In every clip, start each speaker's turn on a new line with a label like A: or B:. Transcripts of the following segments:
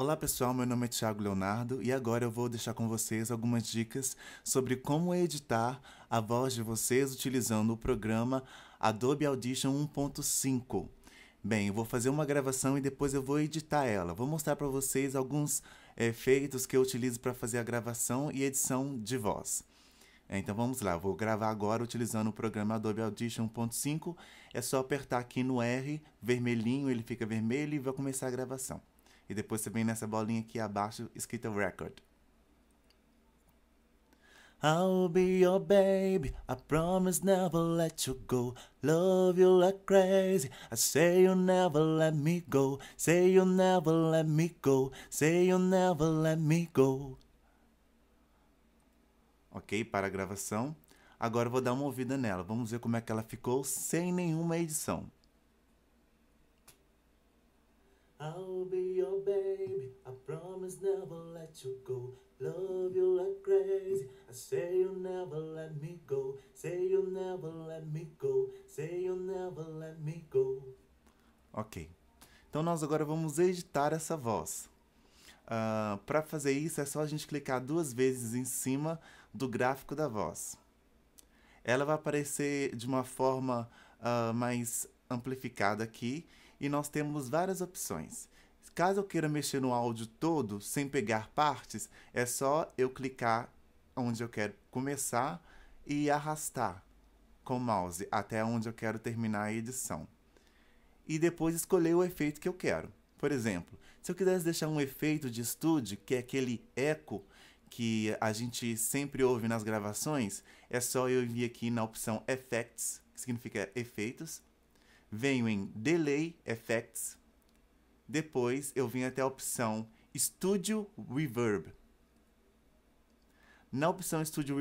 A: Olá pessoal, meu nome é Tiago Leonardo e agora eu vou deixar com vocês algumas dicas sobre como editar a voz de vocês utilizando o programa Adobe Audition 1.5. Bem, eu vou fazer uma gravação e depois eu vou editar ela. Vou mostrar para vocês alguns efeitos eh, que eu utilizo para fazer a gravação e edição de voz. Então vamos lá, vou gravar agora utilizando o programa Adobe Audition 1.5. É só apertar aqui no R, vermelhinho, ele fica vermelho e vai começar a gravação. E depois você vem nessa bolinha aqui abaixo, escrita record. I'll be your baby. I promise never
B: let you go. Love you like crazy. I say never let me go. Say never let me go. Say never let me go.
A: Ok, para a gravação. Agora eu vou dar uma ouvida nela. Vamos ver como é que ela ficou sem nenhuma edição.
B: I'll be your baby. I promise never let you go. Love you like crazy. I say you never let me go. Say you never let me go. Say you never let me go.
A: Ok. Então nós agora vamos editar essa voz. Uh, ah, Para fazer isso é só a gente clicar duas vezes em cima do gráfico da voz. Ela vai aparecer de uma forma uh, mais amplificada aqui e nós temos várias opções. Caso eu queira mexer no áudio todo sem pegar partes, é só eu clicar onde eu quero começar e arrastar com o mouse até onde eu quero terminar a edição. E depois escolher o efeito que eu quero. Por exemplo, se eu quisesse deixar um efeito de estúdio, que é aquele eco que a gente sempre ouve nas gravações, é só eu vir aqui na opção Effects, que significa efeitos, venho em Delay Effects, depois eu venho até a opção Studio Reverb. Na opção Studio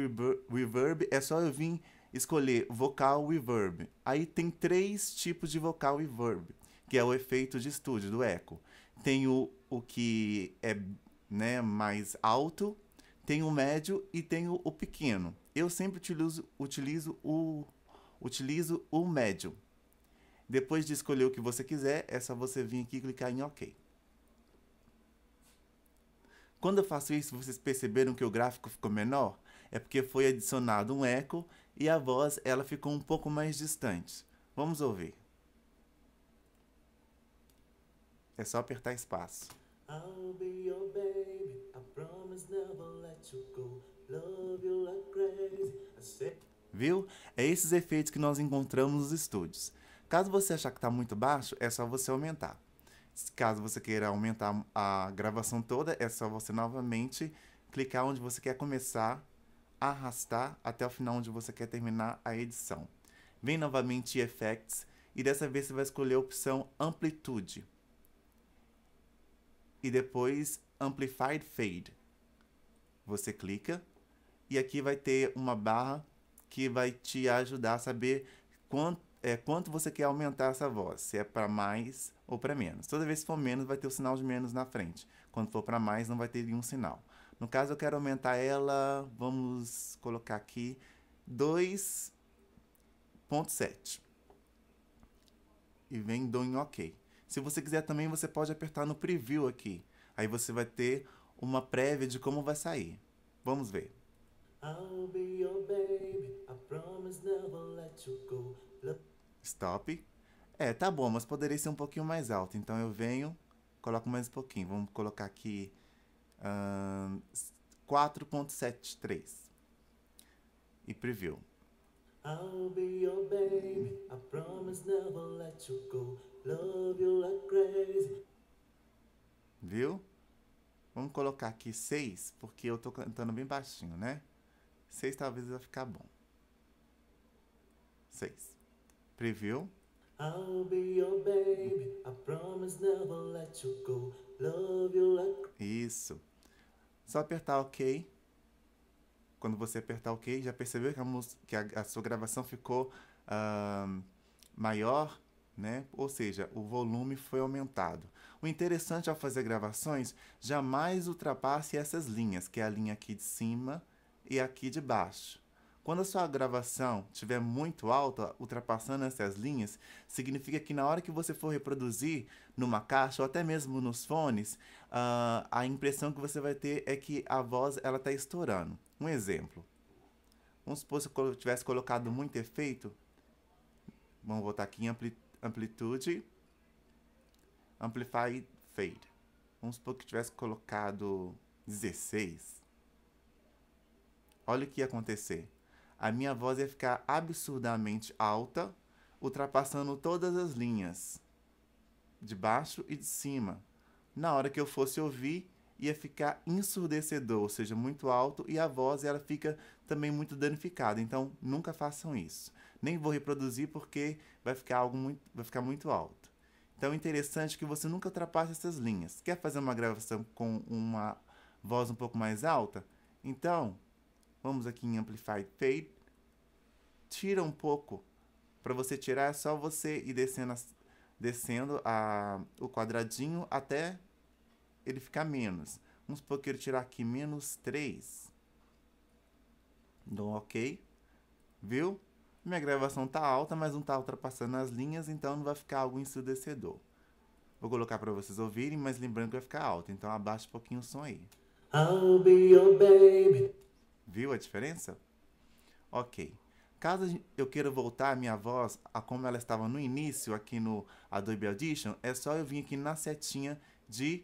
A: Reverb é só eu vir escolher vocal reverb. Aí tem três tipos de vocal reverb, que é o efeito de estúdio do eco. Tem o, o que é né, mais alto, tem o médio e tem o, o pequeno. Eu sempre utilizo, utilizo, o, utilizo o médio. Depois de escolher o que você quiser, é só você vir aqui e clicar em OK. Quando eu faço isso, vocês perceberam que o gráfico ficou menor? É porque foi adicionado um eco e a voz ela ficou um pouco mais distante. Vamos ouvir. É só apertar espaço.
B: I'll be your baby, I promise never let you go. Love you like crazy.
A: Viu? É esses efeitos que nós encontramos nos estúdios. Caso você achar que está muito baixo, é só você aumentar. Caso você queira aumentar a gravação toda, é só você novamente clicar onde você quer começar, arrastar até o final onde você quer terminar a edição. Vem novamente em Effects e dessa vez você vai escolher a opção Amplitude. E depois Amplified Fade. Você clica e aqui vai ter uma barra que vai te ajudar a saber quanto é, quanto você quer aumentar essa voz, se é para mais ou para menos. Toda vez que for menos, vai ter o sinal de menos na frente. Quando for para mais, não vai ter nenhum sinal. No caso, eu quero aumentar ela, vamos colocar aqui 2.7. E vem do em OK. Se você quiser também, você pode apertar no preview aqui. Aí você vai ter uma prévia de como vai sair. Vamos ver.
B: I'll be your baby, I promise never let you go.
A: Stop. É, tá bom, mas poderia ser um pouquinho mais alto. Então eu venho, coloco mais um pouquinho. Vamos colocar aqui um, 4.73. E preview.
B: I'll be your baby. I promise never let you go. Love you like crazy.
A: Viu? Vamos colocar aqui 6, porque eu tô cantando bem baixinho, né? 6 talvez vai ficar bom. 6 preview. Isso. Só apertar OK. Quando você apertar OK, já percebeu que a, que a, a sua gravação ficou uh, maior, né? Ou seja, o volume foi aumentado. O interessante ao fazer gravações, jamais ultrapasse essas linhas, que é a linha aqui de cima e aqui de baixo. Quando a sua gravação estiver muito alta, ultrapassando essas linhas, significa que na hora que você for reproduzir numa caixa ou até mesmo nos fones, uh, a impressão que você vai ter é que a voz ela está estourando. Um exemplo. Vamos supor que eu tivesse colocado muito efeito. Vamos voltar aqui em ampli amplitude. Amplify Fade. Vamos supor que eu tivesse colocado 16. Olha o que ia acontecer a minha voz ia ficar absurdamente alta, ultrapassando todas as linhas, de baixo e de cima. Na hora que eu fosse ouvir, ia ficar ensurdecedor, ou seja, muito alto, e a voz ela fica também muito danificada. Então, nunca façam isso. Nem vou reproduzir porque vai ficar algo muito, vai ficar muito alto. Então, é interessante que você nunca ultrapasse essas linhas. Quer fazer uma gravação com uma voz um pouco mais alta? Então, Vamos aqui em Amplify Fade. Tira um pouco. Para você tirar, é só você ir descendo, descendo a, o quadradinho até ele ficar menos. Vamos supor que ele tirar aqui menos 3. Dou OK. Viu? Minha gravação tá alta, mas não tá ultrapassando as linhas, então não vai ficar algo ensurdecedor. Vou colocar para vocês ouvirem, mas lembrando que vai ficar alto, então abaixa um pouquinho o som aí. I'll be your baby. Viu a diferença? Ok. Caso eu queira voltar a minha voz a como ela estava no início aqui no Adobe Audition, é só eu vir aqui na setinha de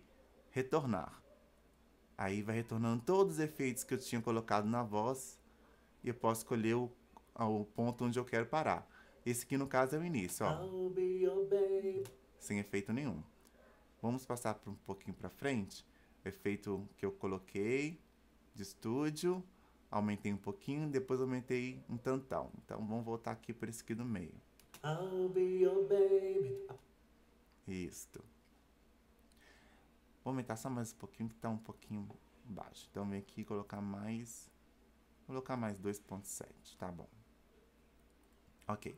A: retornar. Aí vai retornando todos os efeitos que eu tinha colocado na voz e eu posso escolher o, o ponto onde eu quero parar. Esse aqui no caso é o início, ó. Sem efeito nenhum. Vamos passar um pouquinho para frente. O efeito que eu coloquei de estúdio aumentei um pouquinho, depois aumentei um tantão. Então vamos voltar aqui para esse aqui do meio.
B: I'll be your baby.
A: Isto. Vou aumentar só mais um pouquinho, que está um pouquinho baixo. Então vem aqui colocar mais. Colocar mais 2.7, tá bom. Ok.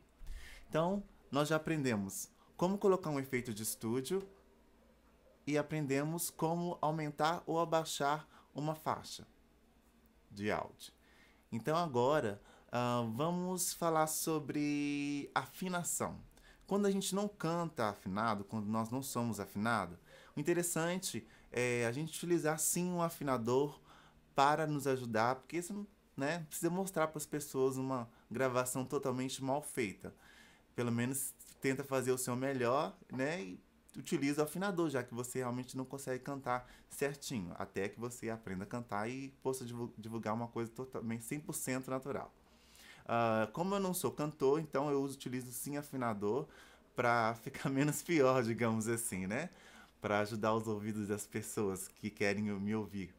A: Então, nós já aprendemos como colocar um efeito de estúdio e aprendemos como aumentar ou abaixar uma faixa de áudio. Então agora uh, vamos falar sobre afinação. Quando a gente não canta afinado, quando nós não somos afinados, o interessante é a gente utilizar sim um afinador para nos ajudar, porque isso né, precisa mostrar para as pessoas uma gravação totalmente mal feita. Pelo menos tenta fazer o seu melhor, né? E utiliza afinador, já que você realmente não consegue cantar certinho, até que você aprenda a cantar e possa divulgar uma coisa totalmente 100% natural. Uh, como eu não sou cantor, então eu utilizo sim afinador para ficar menos pior, digamos assim, né? Para ajudar os ouvidos das pessoas que querem me ouvir.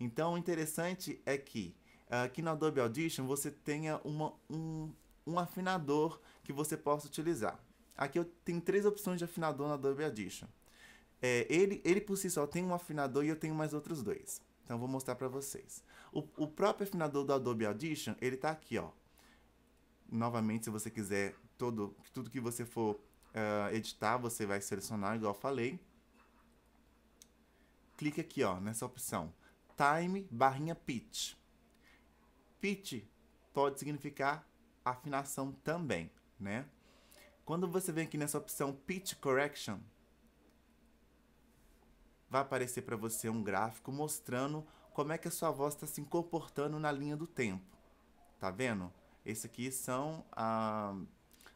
A: Então, o interessante é que uh, aqui no Adobe Audition você tenha uma, um, um afinador que você possa utilizar. Aqui eu tenho três opções de afinador na Adobe Audition. É, ele, ele por si só tem um afinador e eu tenho mais outros dois. Então eu vou mostrar para vocês. O, o próprio afinador do Adobe Audition, ele tá aqui, ó. Novamente, se você quiser todo, tudo que você for uh, editar, você vai selecionar, igual eu falei. Clique aqui, ó, nessa opção. Time, barrinha pitch. Pitch pode significar afinação também, né? Quando você vem aqui nessa opção Pitch Correction, vai aparecer para você um gráfico mostrando como é que a sua voz está se comportando na linha do tempo. Tá vendo? Esse aqui são a, ah,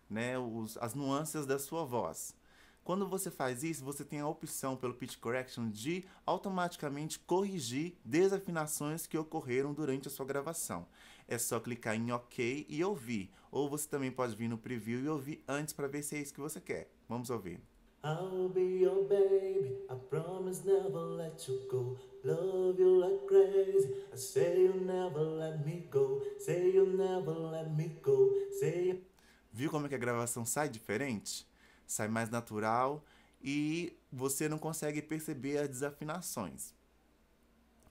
A: né, os, as nuances da sua voz. Quando você faz isso, você tem a opção pelo pitch correction de automaticamente corrigir desafinações que ocorreram durante a sua gravação é só clicar em OK e ouvir. Ou você também pode vir no preview e ouvir antes para ver se é isso que você quer. Vamos ouvir.
B: I'll be your baby, I promise never let you go. Love you like crazy, I say you never let me go. Say you never let me go. Say
A: Viu como é que a gravação sai diferente? Sai mais natural e você não consegue perceber as desafinações,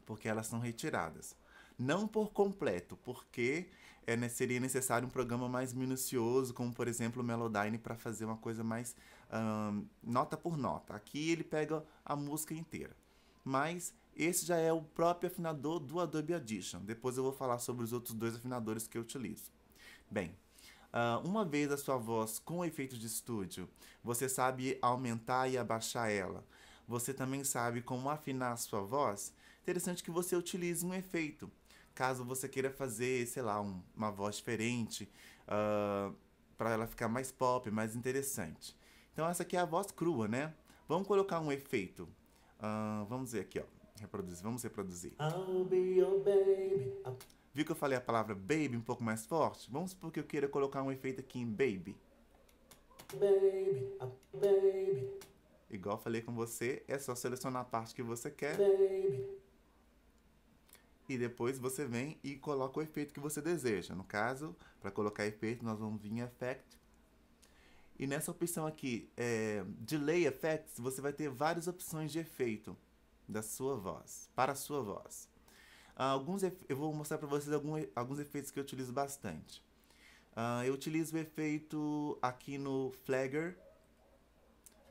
A: porque elas são retiradas. Não por completo, porque é, né, seria necessário um programa mais minucioso, como por exemplo o Melodyne, para fazer uma coisa mais um, nota por nota. Aqui ele pega a música inteira. Mas esse já é o próprio afinador do Adobe Audition. Depois eu vou falar sobre os outros dois afinadores que eu utilizo. Bem, ah, uma vez a sua voz com efeitos de estúdio, você sabe aumentar e abaixar ela. Você também sabe como afinar a sua voz. Interessante que você utilize um efeito caso você queira fazer, sei lá, um, uma voz diferente, uh, ah, para ela ficar mais pop, mais interessante. Então essa aqui é a voz crua, né? Vamos colocar um efeito. Uh, vamos ver aqui, ó. Reproduzir, vamos reproduzir. Viu que eu falei a palavra baby um pouco mais forte? Vamos supor que eu queira colocar um efeito aqui em baby.
B: Baby, baby.
A: Igual falei com você, é só selecionar a parte que você quer. Baby e depois você vem e coloca o efeito que você deseja. No caso, para colocar efeito, nós vamos vir em Effect. E nessa opção aqui, é, Delay Effects, você vai ter várias opções de efeito da sua voz, para a sua voz. Ah, alguns, eu vou mostrar para vocês alguns, alguns efeitos que eu utilizo bastante. Uh, eu utilizo o efeito aqui no Flagger.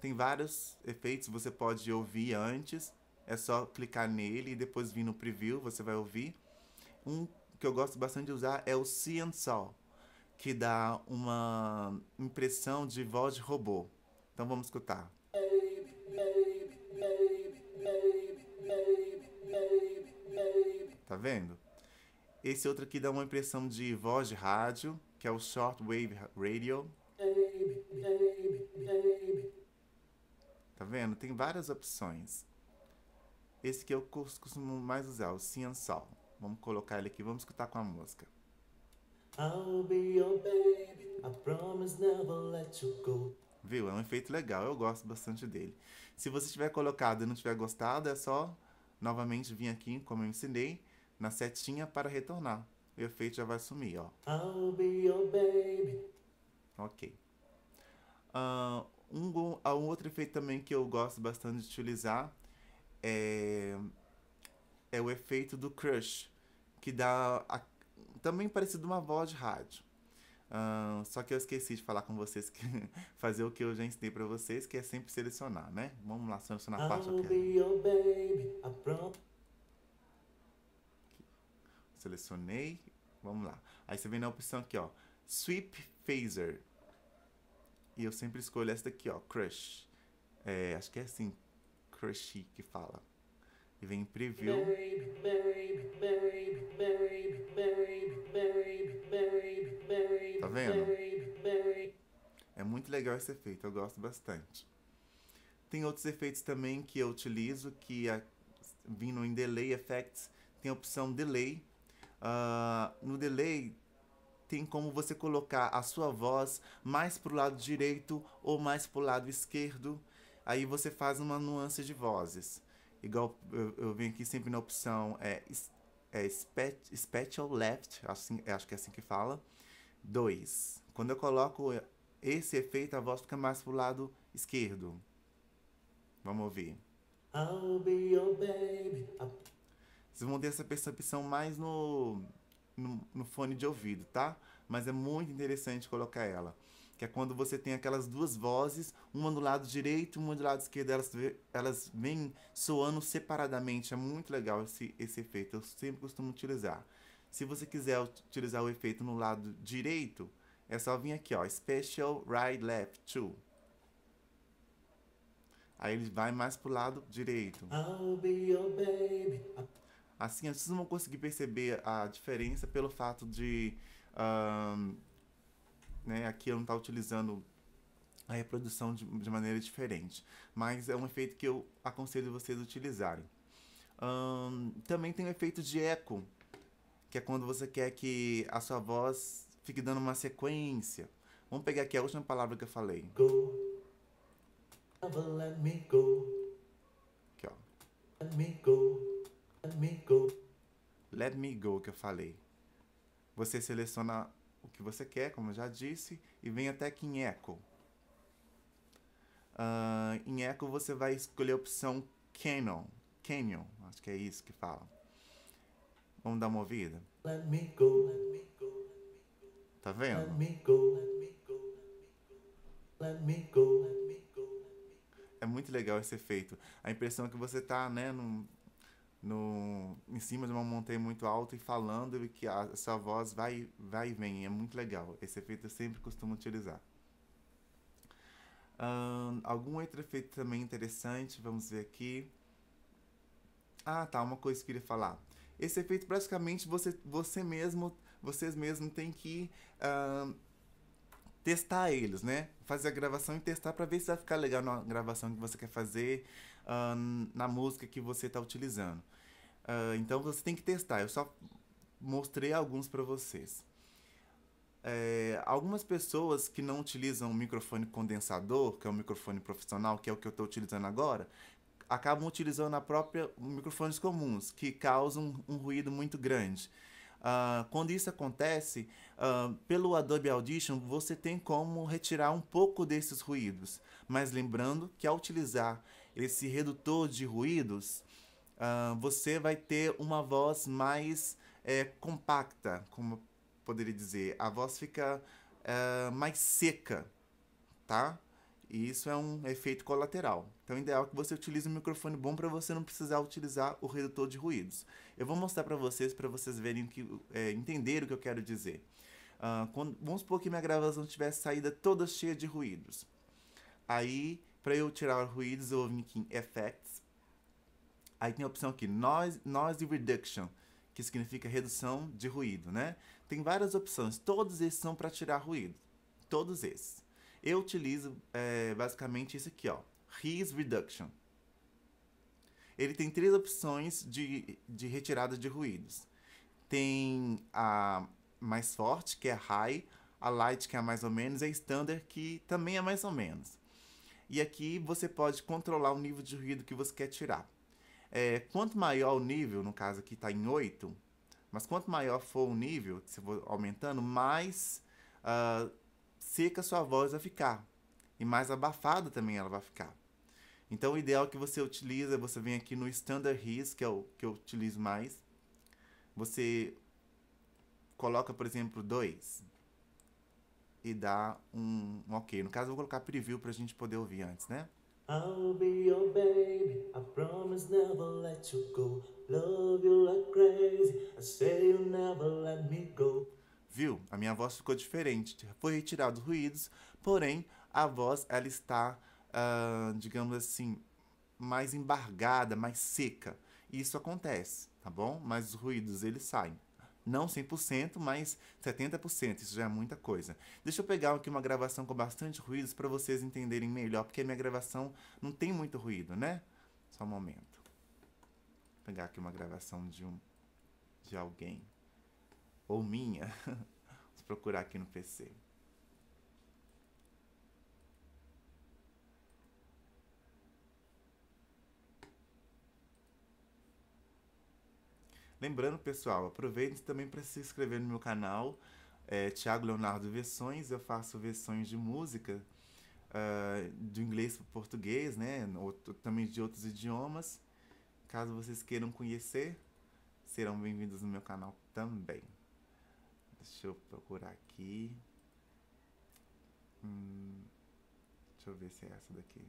A: Tem vários efeitos, você pode ouvir antes é só clicar nele e depois vir no preview, você vai ouvir. Um que eu gosto bastante de usar é o Cian que dá uma impressão de voz de robô. Então vamos escutar. Tá vendo? Esse outro aqui dá uma impressão de voz de rádio, que é o Shortwave Radio. Tá vendo? Tem várias opções. Esse que eu costumo mais usar, o Cian Sol. Vamos colocar ele aqui, vamos escutar com a música.
B: I'll be your baby, I promise never let you go.
A: Viu? É um efeito legal, eu gosto bastante dele. Se você tiver colocado e não tiver gostado, é só novamente vir aqui, como eu ensinei, na setinha para retornar. O efeito já vai sumir, ó.
B: I'll be your baby.
A: Ok. Uh, um, ah, um outro efeito também que eu gosto bastante de utilizar é, é o efeito do crush, que dá a, também parecido uma voz de rádio. Uh, só que eu esqueci de falar com vocês que fazer o que eu já ensinei para vocês, que é sempre selecionar, né? Vamos lá, selecionar a faixa
B: aqui.
A: Selecionei, vamos lá. Aí você vem na opção aqui, ó, Sweep Phaser. E eu sempre escolho essa daqui, ó, Crush. É, acho que é assim, Crushy que fala. E vem em preview. Tá vendo? É muito legal esse efeito, eu gosto bastante. Tem outros efeitos também que eu utilizo, que é vindo em Delay Effects, tem a opção Delay. Uh, no Delay tem como você colocar a sua voz mais para o lado direito ou mais para o lado esquerdo Aí você faz uma nuance de vozes. Igual eu, eu venho aqui sempre na opção é, é Special Left, assim, é, acho que é assim que fala. 2. Quando eu coloco esse efeito, a voz fica mais pro lado esquerdo. Vamos ouvir.
B: I'll be your baby. Ah.
A: Vocês vão ter essa percepção mais no, no, no fone de ouvido, tá? Mas é muito interessante colocar ela que é quando você tem aquelas duas vozes, uma do lado direito, uma do lado esquerdo, elas, elas vêm soando separadamente. É muito legal esse, esse efeito, eu sempre costumo utilizar. Se você quiser utilizar o efeito no lado direito, é só vir aqui, ó, Special Right Left 2. Aí ele vai mais pro lado direito. Assim, vocês não vão conseguir perceber a diferença pelo fato de... Um, né? Aqui eu não tá utilizando a reprodução de, de, maneira diferente, mas é um efeito que eu aconselho vocês a utilizarem. também tem o efeito de eco, que é quando você quer que a sua voz fique dando uma sequência. Vamos pegar aqui a última palavra que eu falei. Go.
B: Never let me go.
A: Aqui, ó. Let me go. Let me go. Let me go que eu falei. Você seleciona o que você quer, como eu já disse, e vem até aqui em Echo. Uh, ah, em Echo você vai escolher a opção Canyon. Canyon, acho que é isso que fala. Vamos dar uma ouvida.
B: Let me go, let me go, Tá vendo? Let me go, let me go, let me go, let me go.
A: É muito legal esse efeito. A impressão é que você tá, né, num no, em cima de uma montanha muito alta e falando e que a, sua voz vai, vai e vem. É muito legal. Esse efeito eu sempre costumo utilizar. Um, algum outro efeito também interessante, vamos ver aqui. Ah, tá, uma coisa que eu queria falar. Esse efeito, praticamente você, você mesmo, vocês mesmo tem que testar eles, né? Fazer a gravação e testar para ver se vai ficar legal na gravação que você quer fazer, uh, na música que você está utilizando. Uh, então você tem que testar. Eu só mostrei alguns para vocês. É, algumas pessoas que não utilizam o microfone condensador, que é o microfone profissional, que é o que eu estou utilizando agora, acabam utilizando a própria microfones comuns, que causam um ruído muito grande. Uh, quando isso acontece, uh, pelo Adobe Audition você tem como retirar um pouco desses ruídos. Mas lembrando que ao utilizar esse redutor de ruídos, uh, você vai ter uma voz mais é, compacta, como poderia dizer. A voz fica eh, mais seca, tá? E isso é um efeito colateral. Então, o ideal é que você utilize um microfone bom para você não precisar utilizar o redutor de ruídos. Eu vou mostrar para vocês, para vocês verem que, é, entender o que eu quero dizer. Uh, quando, vamos supor que minha gravação tivesse saída toda cheia de ruídos. Aí, para eu tirar ruídos, eu vou vir aqui em Effects. Aí tem a opção aqui, Noise, Noise Reduction, que significa redução de ruído, né? Tem várias opções, todos esses são para tirar ruído. Todos esses. Eu utilizo é, basicamente isso aqui, ó. His Reduction. Ele tem três opções de, de retirada de ruídos. Tem a mais forte, que é High, a Light, que é mais ou menos, e a Standard, que também é mais ou menos. E aqui você pode controlar o nível de ruído que você quer tirar. É, quanto maior o nível, no caso aqui está em 8, mas quanto maior for o nível, se for aumentando, mais uh, seca sua voz vai ficar. E mais abafada também ela vai ficar. Então o ideal que você utiliza, você vem aqui no Standard Hiss, que é o que eu utilizo mais. Você coloca, por exemplo, 2 e dá um, um, ok. No caso, eu vou colocar preview para a gente poder ouvir antes, né?
B: I'll be your baby, I promise never let you go. Love you like crazy, I say you never let me go.
A: Viu? A minha voz ficou diferente. Foi retirado ruídos, porém a voz ela está, uh, digamos assim, mais embargada, mais seca. e Isso acontece, tá bom? Mas os ruídos eles saem. Não 100%, mas 70%. Isso já é muita coisa. Deixa eu pegar aqui uma gravação com bastante ruídos para vocês entenderem melhor, porque a minha gravação não tem muito ruído, né? Só um momento. Vou pegar aqui uma gravação de um de alguém ou minha. Vamos procurar aqui no PC. Lembrando, pessoal, aproveitem também para se inscrever no meu canal, é, Leonardo Versões. Eu faço versões de música uh, do inglês para português, né? Ou também de outros idiomas. Caso vocês queiram conhecer, serão bem-vindos no meu canal também. Deixa eu procurar aqui. Hum, deixa eu ver se é essa daqui.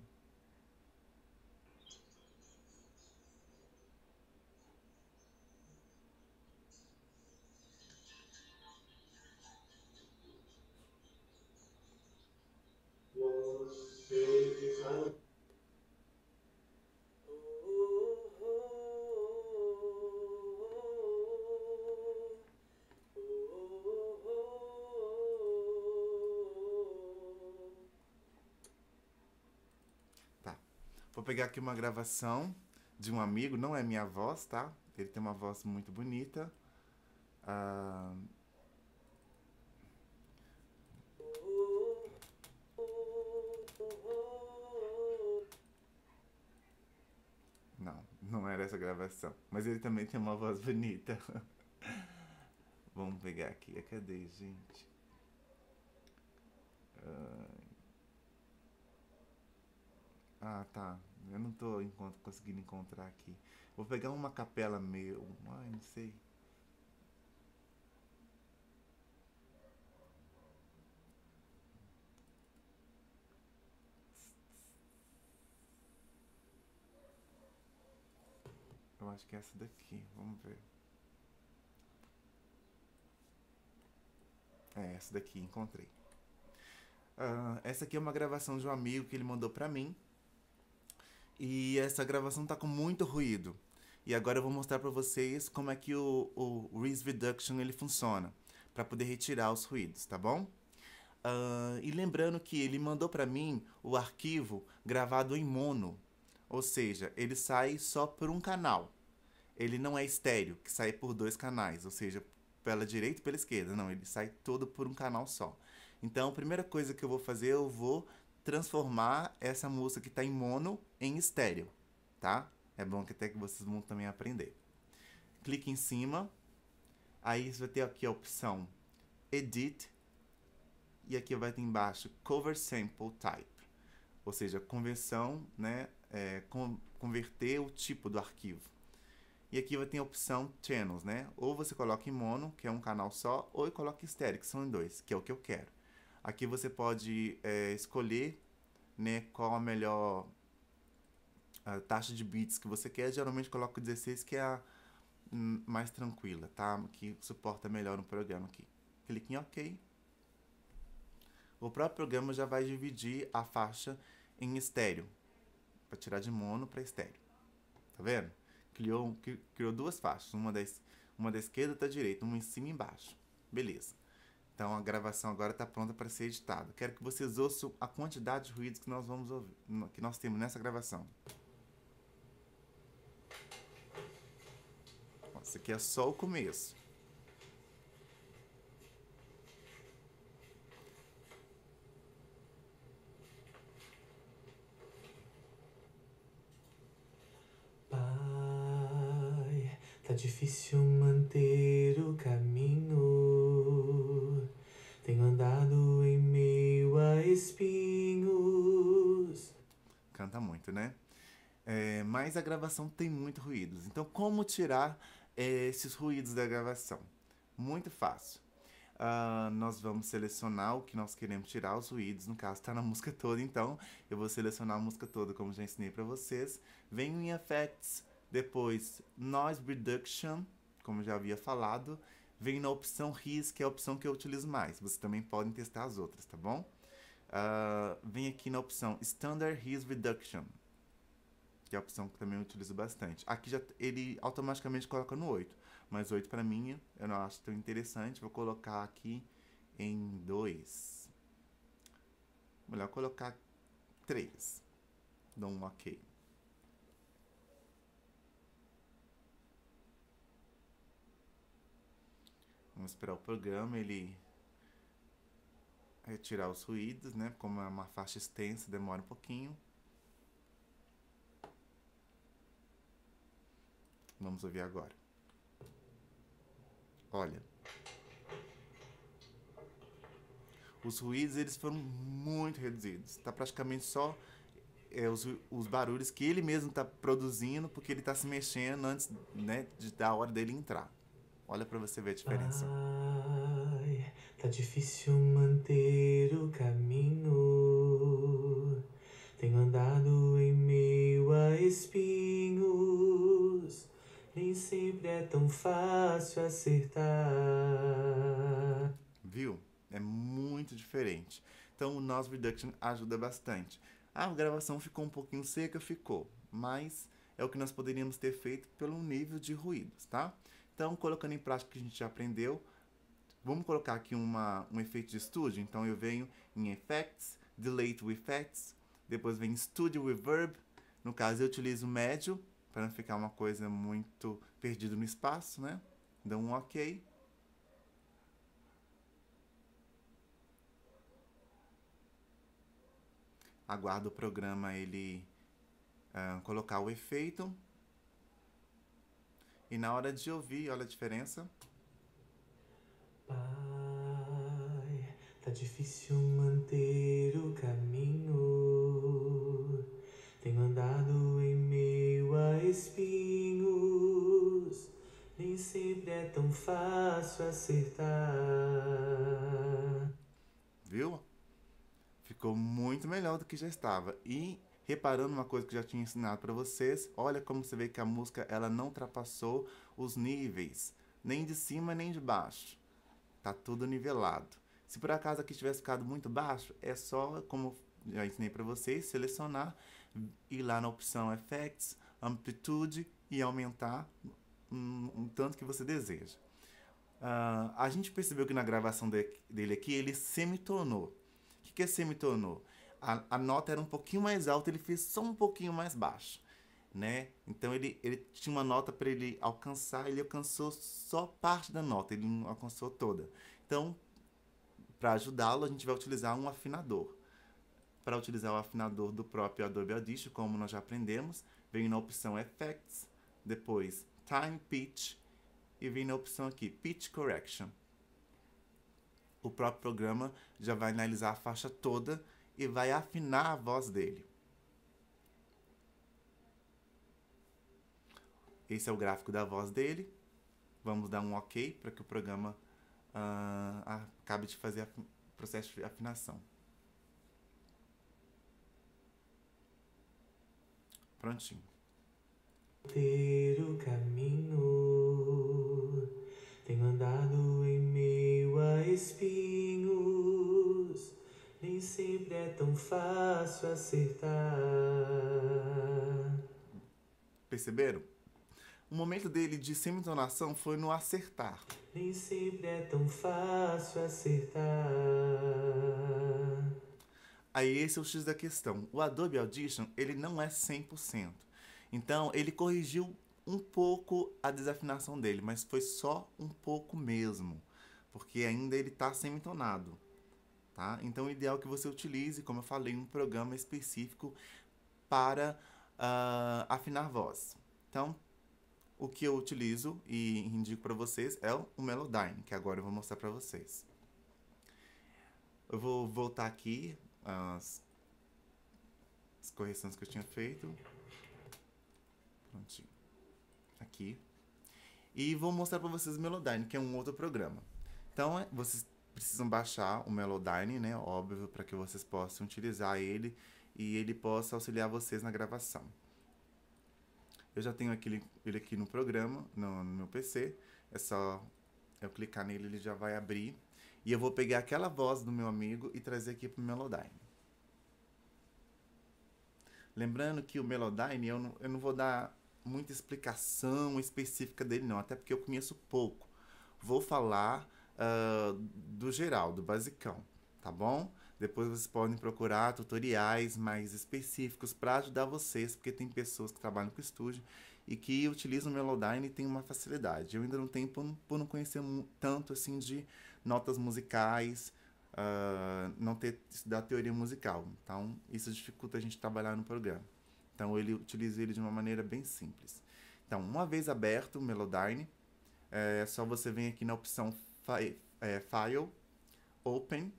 A: pegar aqui uma gravação de um amigo, não é minha voz, tá? Ele tem uma voz muito bonita. Ah, não, não era essa gravação. Mas ele também tem uma voz bonita. Vamos pegar aqui. Cadê, gente? Ah, tá. Eu não estou encont conseguindo encontrar aqui. Vou pegar uma capela meu. Ai, não sei. Eu acho que é essa daqui. Vamos ver. É, essa daqui, encontrei. Uh, essa aqui é uma gravação de um amigo que ele mandou pra mim. E essa gravação tá com muito ruído. E agora eu vou mostrar para vocês como é que o, o Reese Reduction ele funciona, para poder retirar os ruídos, tá bom? Uh, e lembrando que ele mandou para mim o arquivo gravado em mono, ou seja, ele sai só por um canal. Ele não é estéreo, que sai por dois canais, ou seja, pela direita e pela esquerda. Não, ele sai todo por um canal só. Então, a primeira coisa que eu vou fazer, eu vou transformar essa música que está em mono em estéreo, tá? É bom que até que vocês vão também aprender. Clique em cima, aí você vai ter aqui a opção Edit e aqui vai ter embaixo Cover Sample Type, ou seja, conversão, né? É, converter o tipo do arquivo. E aqui vai ter a opção Channels, né? Ou você coloca em mono, que é um canal só, ou coloca estéreo, que são em dois, que é o que eu quero. Aqui você pode é, escolher né, qual a melhor a taxa de bits que você quer. Geralmente coloco 16, que é a hum, mais tranquila, tá? Que suporta melhor no programa aqui. Clique em OK. O próprio programa já vai dividir a faixa em estéreo. Para tirar de mono para estéreo. Tá vendo? Criou, criou duas faixas. Uma da, uma da esquerda e da direita. Uma em cima e embaixo. Beleza. Então a gravação agora está pronta para ser editada. Quero que vocês ouçam a quantidade de ruídos que nós vamos ouvir, hum, que nós temos nessa gravação. Isso aqui é só o começo.
C: Pai, tá difícil manter o caminho tenho andado em meio a espinhos.
A: Canta muito, né? É, mas a gravação tem muitos ruídos. Então, como tirar é, esses ruídos da gravação? Muito fácil. Uh, nós vamos selecionar o que nós queremos tirar, os ruídos, no caso está na música toda, então eu vou selecionar a música toda, como já ensinei para vocês. Venho em Effects, depois Noise Reduction, como já havia falado, vem na opção RIS, que é a opção que eu utilizo mais. Vocês também podem testar as outras, tá bom? Uh, vem aqui na opção Standard RIS Reduction, que é a opção que também eu utilizo bastante. Aqui já ele automaticamente coloca no 8, mas 8 para mim eu não acho tão interessante. Vou colocar aqui em 2. Melhor colocar 3. Dou um OK. Vamos esperar o programa, ele retirar os ruídos, né? Como é uma faixa extensa, demora um pouquinho. Vamos ouvir agora. Olha. Os ruídos eles foram muito reduzidos. Está praticamente só é, os, os, barulhos que ele mesmo está produzindo, porque ele está se mexendo antes né, de, da hora dele entrar. Olha para você ver a diferença.
C: Ai, tá difícil manter o caminho. Tenho andado em meio a espinhos. Nem sempre é tão fácil acertar. Viu? É muito diferente. Então
A: o Nos reduction ajuda bastante. a gravação ficou um pouquinho seca, ficou, mas é o que nós poderíamos ter feito pelo nível de ruídos, tá? Então, colocando em prática o que a gente já aprendeu, vamos colocar aqui uma, um efeito de estúdio. Então, eu venho em Effects, Delay to Effects, depois vem Studio Reverb. No caso, eu utilizo médio para não ficar uma coisa muito perdida no espaço, né? dou então, um OK. Aguardo o programa ele uh, colocar o efeito. E na hora de ouvir, olha a diferença.
C: Pai, tá difícil manter o caminho. Tenho andado em meio a espinhos. Nem sempre é tão fácil acertar. Viu?
A: Ficou muito melhor do que já estava. E reparando uma coisa que já tinha ensinado para vocês, olha como você vê que a música ela não ultrapassou os níveis, nem de cima nem de baixo. Tá tudo nivelado. Se por acaso aqui tivesse ficado muito baixo, é só como já ensinei para vocês, selecionar ir lá na opção Effects, Amplitude e aumentar um, um tanto que você deseja. Uh, a gente percebeu que na gravação de, dele aqui ele semitonou. O que, que é semitonou? a, a nota era um pouquinho mais alta, ele fez só um pouquinho mais baixo, né? Então ele, ele tinha uma nota para ele alcançar, ele alcançou só parte da nota, ele não alcançou toda. Então, para ajudá-lo, a gente vai utilizar um afinador. Para utilizar o afinador do próprio Adobe Audition, como nós já aprendemos, vem na opção Effects, depois Time Pitch e vem na opção aqui Pitch Correction. O próprio programa já vai analisar a faixa toda e vai afinar a voz dele. Esse é o gráfico da voz dele. Vamos dar um OK para que o programa uh, acabe de fazer o processo de afinação. Prontinho.
C: Ter o caminho tenho andado em meio a espírito. Nem sempre é tão fácil acertar.
A: Perceberam? O momento dele de semitonação foi no acertar. Nem sempre é tão fácil acertar. Aí esse é o X da questão. O Adobe Audition, ele não é 100%. Então, ele corrigiu um pouco a desafinação dele, mas foi só um pouco mesmo, porque ainda ele está semitonado tá? Então, o ideal é que você utilize, como eu falei, um programa específico para uh, afinar voz. Então, o que eu utilizo e indico para vocês é o Melodyne, que agora eu vou mostrar para vocês. Eu vou voltar aqui as, as, correções que eu tinha feito. Prontinho. Aqui. E vou mostrar para vocês o Melodyne, que é um outro programa. Então, é, vocês precisam baixar o Melodyne, né? Óbvio, para que vocês possam utilizar ele e ele possa auxiliar vocês na gravação. Eu já tenho aquele, ele aqui no programa, no, no meu PC. É só eu clicar nele, ele já vai abrir. E eu vou pegar aquela voz do meu amigo e trazer aqui pro Melodyne. Lembrando que o Melodyne, eu não, eu não vou dar muita explicação específica dele não, até porque eu conheço pouco. Vou falar do geral, do basicão, tá bom? Depois vocês podem procurar tutoriais mais específicos para ajudar vocês, porque tem pessoas que trabalham com estúdio e que utilizam o Melodyne e tem uma facilidade. Eu ainda não tenho por, por não conhecer tanto assim de notas musicais, uh, não ter da teoria musical. Então, isso dificulta a gente trabalhar no programa. Então, ele utiliza ele de uma maneira bem simples. Então, uma vez aberto o Melodyne, é só você vir aqui na opção fi, é, File, Open,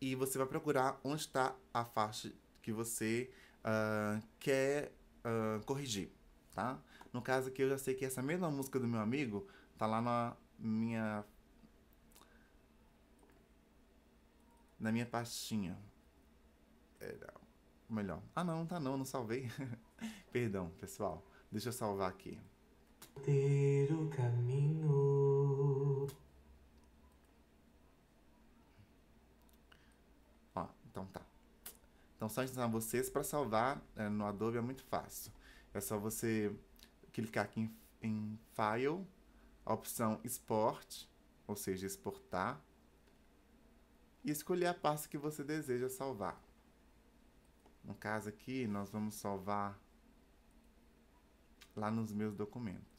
A: e você vai procurar onde está a faixa que você uh, quer uh, corrigir, tá? No caso aqui, eu já sei que essa mesma música do meu amigo tá lá na minha... Na minha pastinha. Era... É, melhor. Ah, não, tá não, não salvei. Perdão, pessoal. Deixa eu salvar aqui
C: ter o caminho.
A: Ó, então tá. Então só ensinar vocês para salvar é, no Adobe é muito fácil. É só você clicar aqui em, em File, a opção Export, ou seja, exportar, e escolher a pasta que você deseja salvar. No caso aqui, nós vamos salvar lá nos meus documentos.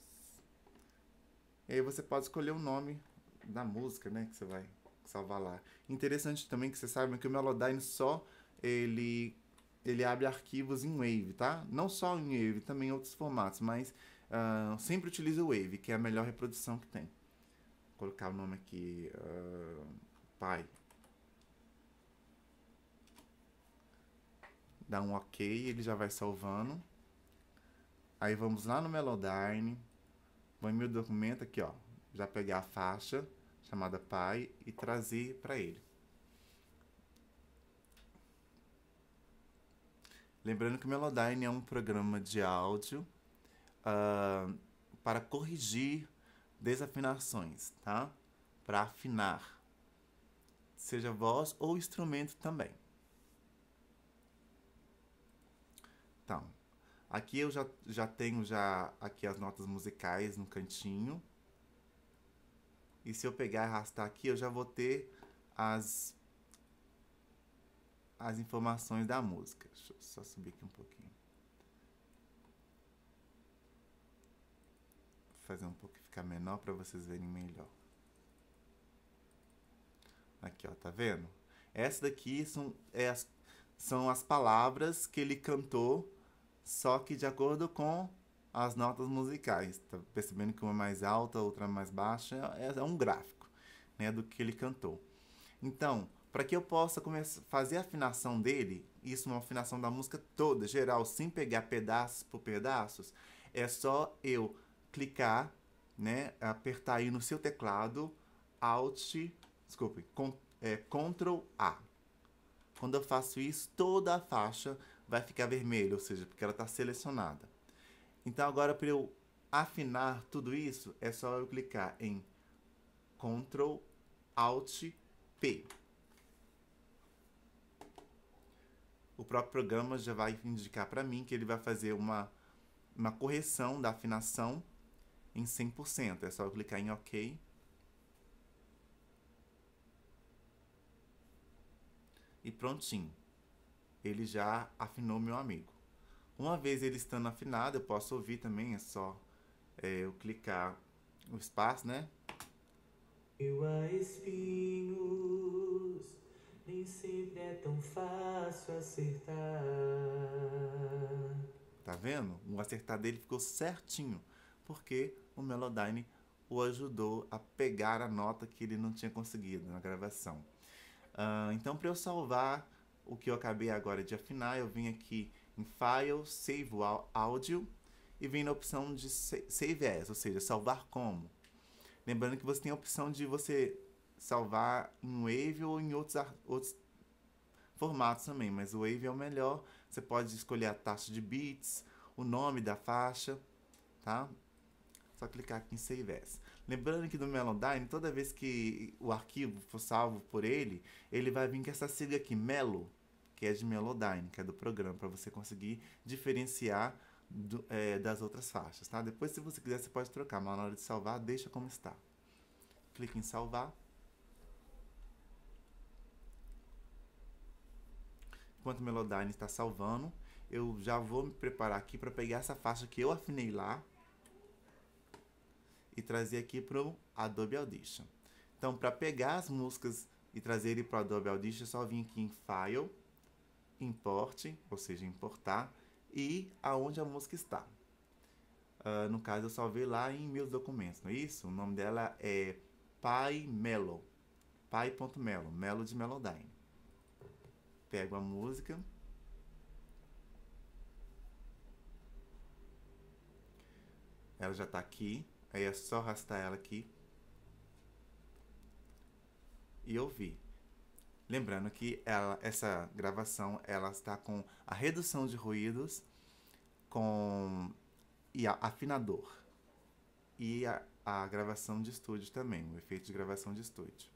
A: E aí você pode escolher o nome da música, né, que você vai salvar lá. Interessante também que você saiba que o Melodyne só ele ele abre arquivos em Wave, tá? Não só em Wave, também em outros formatos, mas uh, sempre utiliza o Wave, que é a melhor reprodução que tem. Vou colocar o nome aqui, uh, pai. Dá um OK, ele já vai salvando. Aí vamos lá no Melodyne. Vou em meu documento aqui, ó. Já pegar a faixa chamada pai e trazer para ele. Lembrando que o Melodyne é um programa de áudio uh, para corrigir desafinações, tá? Para afinar, seja voz ou instrumento também. Então, Aqui eu já, já tenho já aqui as notas musicais no cantinho. E se eu pegar e arrastar aqui, eu já vou ter as, as informações da música. Deixa eu só subir aqui um pouquinho. fazer um pouco ficar menor para vocês verem melhor. Aqui, ó, tá vendo? Essa daqui são, é as, são as palavras que ele cantou só que de acordo com as notas musicais. Tá percebendo que uma é mais alta, outra mais baixa, é, é um gráfico né, do que ele cantou. Então, para que eu possa começar, fazer a afinação dele, isso é uma afinação da música toda, geral, sem pegar pedaços por pedaços, é só eu clicar, né, apertar aí no seu teclado, Alt, desculpe, com, é, Ctrl A. Quando eu faço isso, toda a faixa vai ficar vermelho, ou seja, porque ela está selecionada. Então agora para eu afinar tudo isso, é só eu clicar em Ctrl Alt P. O próprio programa já vai indicar para mim que ele vai fazer uma, uma correção da afinação em 100%. É só eu clicar em OK. E prontinho ele já afinou meu amigo. Uma vez ele estando afinado, eu posso ouvir também, é só é, eu clicar o espaço, né?
C: Eu a espinhos, nem sempre é tão fácil acertar.
A: Tá vendo? O acertar dele ficou certinho, porque o Melodyne o ajudou a pegar a nota que ele não tinha conseguido na gravação. Uh, então, para eu salvar o que eu acabei agora de afinar, eu vim aqui em File, Save Áudio e vim na opção de Save As, ou seja, salvar como. Lembrando que você tem a opção de você salvar em Wave ou em outros, outros formatos também, mas o Wave é o melhor. Você pode escolher a taxa de bits, o nome da faixa, tá? Só clicar aqui em Save As. Lembrando que no Melodyne, toda vez que o arquivo for salvo por ele, ele vai vir com essa sigla aqui, Melo, que é de Melodyne, que é do programa, para você conseguir diferenciar do, é, das outras faixas, tá? Depois, se você quiser, você pode trocar, mas na hora de salvar, deixa como está. Clique em salvar. Enquanto o Melodyne está salvando, eu já vou me preparar aqui para pegar essa faixa que eu afinei lá, e trazer aqui para o Adobe Audition. Então, para pegar as músicas e trazer ele para o Adobe Audition, é só vir aqui em File, Import, ou seja, importar, e aonde a música está. Uh, no caso, eu vi lá em meus documentos, não é isso? O nome dela é Pai Melo, pai.melo, melo de Melodyne. Pego a música. Ela já está aqui. Aí é só arrastar ela aqui. E ouvir. Lembrando que ela, essa gravação ela está com a redução de ruídos com e a, afinador. E a, a gravação de estúdio também, o efeito de gravação de estúdio.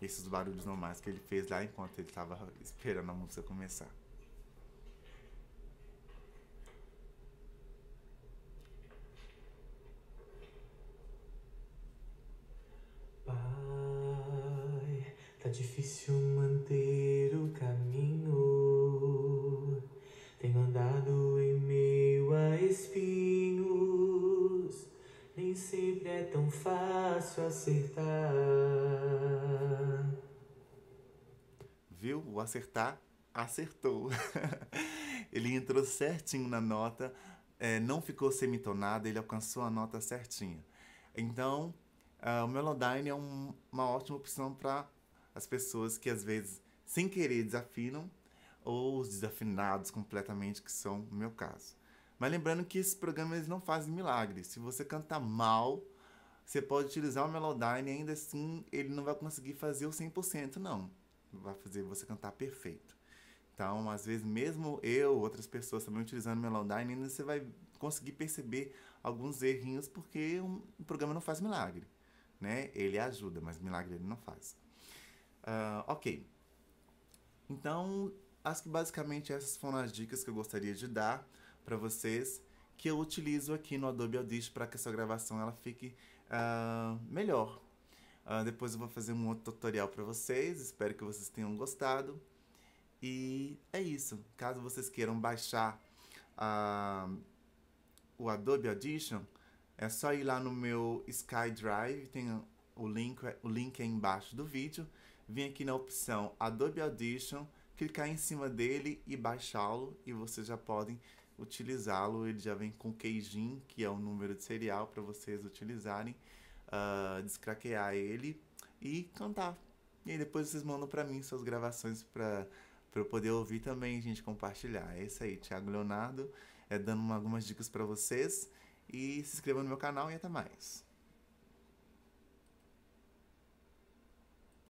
A: Esses barulhos normais que ele fez lá enquanto ele estava esperando a música começar.
C: difícil manter o caminho. Tenho andado em meio a espinhos. Nem sempre é tão fácil acertar. Viu? O acertar,
A: acertou. ele entrou certinho na nota, é, não ficou semitonado, ele alcançou a nota certinha. Então, uh, o Melodyne é um, uma ótima opção para as pessoas que às vezes sem querer desafinam ou os desafinados completamente, que são o meu caso. Mas lembrando que esses programas não fazem milagres. Se você cantar mal, você pode utilizar o Melodyne e ainda assim ele não vai conseguir fazer o 100%, não. Vai fazer você cantar perfeito. Então, às vezes, mesmo eu, outras pessoas também utilizando o Melodyne, ainda você vai conseguir perceber alguns errinhos, porque o programa não faz milagre. Né? Ele ajuda, mas milagre ele não faz. Uh, ok. Então, acho que basicamente essas foram as dicas que eu gostaria de dar para vocês que eu utilizo aqui no Adobe Audition para que a sua gravação ela fique uh, melhor. Uh, depois eu vou fazer um outro tutorial para vocês, espero que vocês tenham gostado. E é isso. Caso vocês queiram baixar uh, o Adobe Audition, é só ir lá no meu SkyDrive. tem o link, o link é embaixo do vídeo vem aqui na opção Adobe Audition, clicar em cima dele e baixá-lo e vocês já podem utilizá-lo. Ele já vem com Keijin, que é o número de serial para vocês utilizarem, uh, descraquear ele e cantar. E aí depois vocês mandam para mim suas gravações para para eu poder ouvir também a gente compartilhar. É isso aí, Thiago Leonardo, é, dando algumas dicas para vocês. E se inscreva no meu canal e até mais.